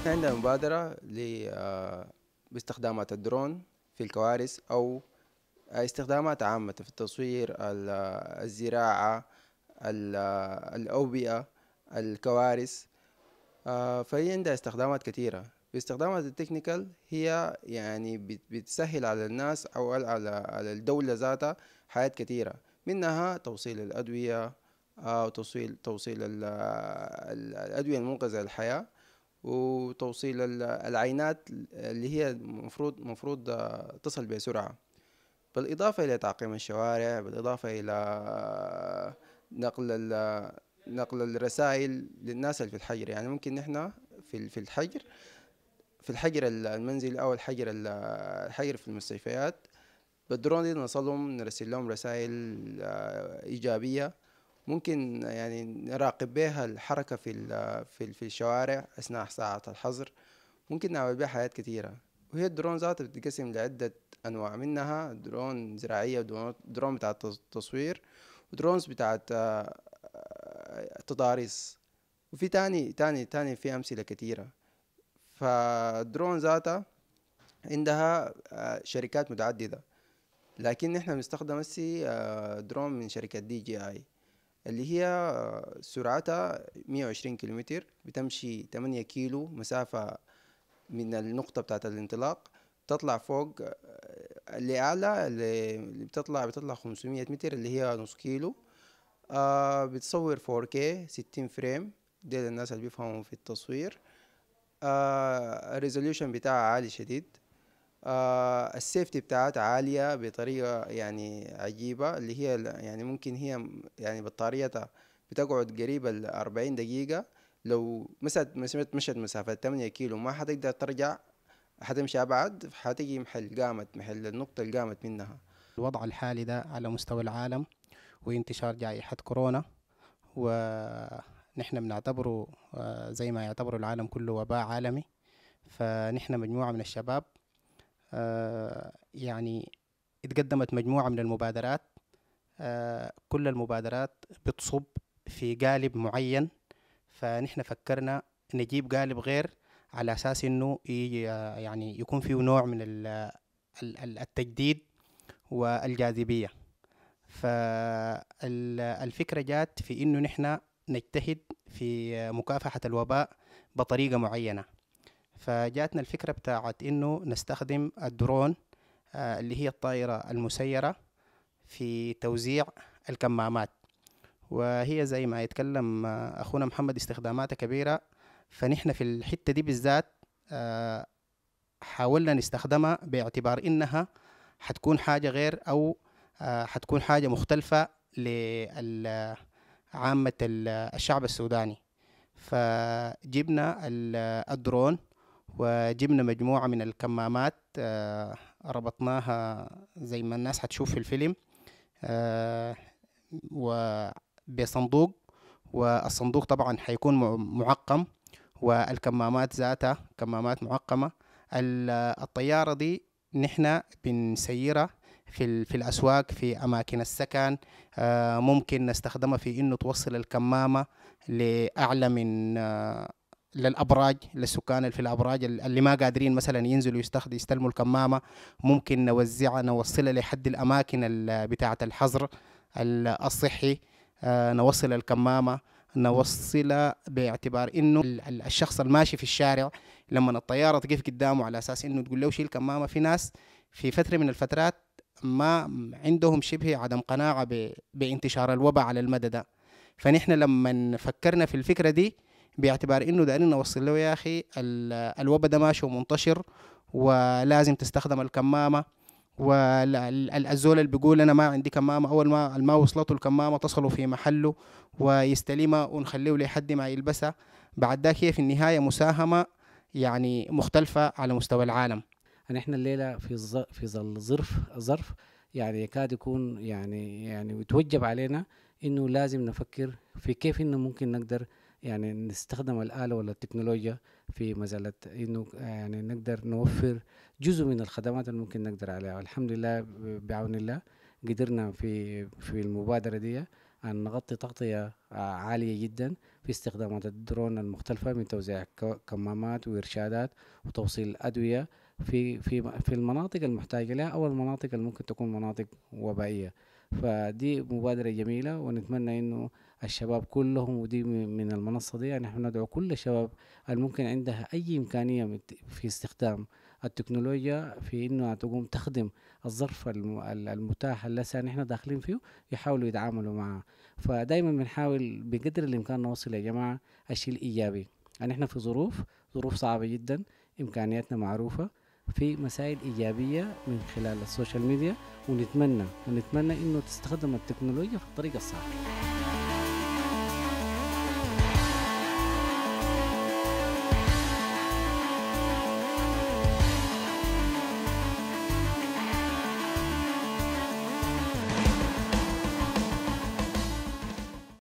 احنا عندنا مبادرة آه، باستخدامات الدرون في الكوارث أو آه، استخدامات عامة في التصوير آه، الزراعة الأوبئة الكوارث فهي عندها استخدامات كثيرة باستخدامات التكنيكال هي يعني بتسهل على الناس أو على الدولة ذاتها حياة كثيرة منها توصيل الأدوية أو توصيل توصيل الأدوية المنقذة للحياة وتوصيل العينات اللي هي المفروض مفروض آه، تصل بسرعة بالإضافة إلى تعقيم الشوارع بالإضافة إلى آه، نقل آه، نقل الرسائل للناس اللي في الحجر يعني ممكن نحن في في الحجر في الحجر المنزل أو الحجر الحجر في المستشفيات بالدرون دي نوصلهم نرسل لهم رسائل إيجابية ممكن يعني نراقب بها الحركة في في في الشوارع أثناء ساعات الحظر ممكن نعمل بها حاجات كتيرة وهي الدرون ذاتها بتتقسم لعدة أنواع منها درون زراعية درون بتاعة تصوير ودرونز بتاعة آه، تضاريس وفي تاني تاني تاني في أمثلة كتيرة فالدرون ذاتها عندها آه، شركات متعددة لكن نحن بنستخدم هسي آه، درون من شركة دي جي اي اللي هي سرعتها 120 كيلومتر بتمشي 8 كيلو مسافة من النقطة بتاعت الانطلاق تطلع فوق آه، لأعلى اللي بتطلع بتطلع 500 متر اللي هي نص كيلو آه، بتصور 4K 60 فريم دي للناس اللي بيفهموا في التصوير الريزوليوشن آه، بتاعها عالي شديد آه السيفتي بتاعت عالية بطريقة يعني عجيبة اللي هي يعني ممكن هي يعني بطاريتها بتقعد قريب الأربعين دقيقة لو مسافة مشت, مشت مسافة تمانية كيلو ما حتقدر ترجع حتمشي أبعد حتجي محل قامت محل النقطة اللي قامت منها الوضع الحالي ده على مستوى العالم وانتشار جائحة كورونا ونحن بنعتبره آه، زي ما يعتبر العالم كله وباء عالمي فنحن مجموعة من الشباب آه، يعني اتقدمت مجموعة من المبادرات آه، كل المبادرات بتصب في قالب معين فنحن فكرنا نجيب قالب غير على اساس انه يعني يكون فيه نوع من التجديد والجاذبيه فالفكره جات في انه نحن نجتهد في مكافحه الوباء بطريقه معينه فجاتنا الفكرة بتاعت إنه نستخدم الدرون آه، اللي هي الطائرة المسيرة في توزيع الكمامات وهي زي ما يتكلم آه، أخونا محمد استخداماتها كبيرة فنحن في الحتة دي بالذات آه، حاولنا نستخدمها باعتبار إنها حتكون حاجة غير أو حتكون حاجة مختلفة لعامة الشعب السوداني فجبنا الدرون وجبنا مجموعة من الكمامات آه، ربطناها زي ما الناس هتشوف في الفيلم آه، وبصندوق والصندوق طبعا حيكون معقم والكمامات ذاتها كمامات معقمة الطيارة دي نحن بنسيرها في في الاسواق في اماكن السكن آه، ممكن نستخدمها في انه توصل الكمامه لاعلى من للابراج للسكان اللي في الابراج اللي ما قادرين مثلا ينزلوا يستخدموا يستلموا الكمامه ممكن نوزعها نوصلها لحد الاماكن بتاعه الحظر الصحي آه، نوصل الكمامه نوصلها باعتبار انه الشخص الماشي في الشارع لما الطياره تقف قدامه على اساس انه تقول له شيل الكمامه في ناس في فتره من الفترات ما عندهم شبه عدم قناعه بانتشار الوباء على المدى ده فنحن لما فكرنا في الفكره دي باعتبار انه دارين نوصل له يا اخي الوبا ده ماشي ومنتشر ولازم تستخدم الكمامه والزول اللي بيقول انا ما عندي كمامه اول ما ما وصلته الكمامه تصلوا في محله ويستلمها ونخليه لحد ما يلبسها بعد ذاك هي في النهايه مساهمه يعني مختلفه على مستوى العالم نحن يعني الليله في الظ... في ظل ظرف ظرف يعني يكاد يكون يعني يعني يتوجب علينا انه لازم نفكر في كيف انه ممكن نقدر يعني نستخدم الآلة ولا التكنولوجيا في مزالة إنه آه، يعني نقدر نوفر جزء من الخدمات اللي ممكن نقدر عليها الحمد لله بعون الله قدرنا في في المبادرة دي أن نغطي تغطية آه، عالية جدا في استخدامات الدرون المختلفة من توزيع كمامات وإرشادات وتوصيل الأدوية في في في المناطق المحتاجة لها أو المناطق اللي ممكن تكون مناطق وبائية فدي مبادرة جميلة ونتمنى انه الشباب كلهم ودي من المنصة دي يعني احنا ندعو كل الشباب الممكن عندها اي امكانية في استخدام التكنولوجيا في انها تقوم تخدم الظرف المتاح اللي احنا داخلين فيه يحاولوا يتعاملوا معه فدايما بنحاول بقدر الامكان نوصل يا جماعة الشيء الايجابي يعني احنا في ظروف ظروف صعبة جدا امكانياتنا معروفة في مسائل إيجابية من خلال السوشيال ميديا ونتمنى ونتمنى إنه تستخدم التكنولوجيا في الطريقة الصح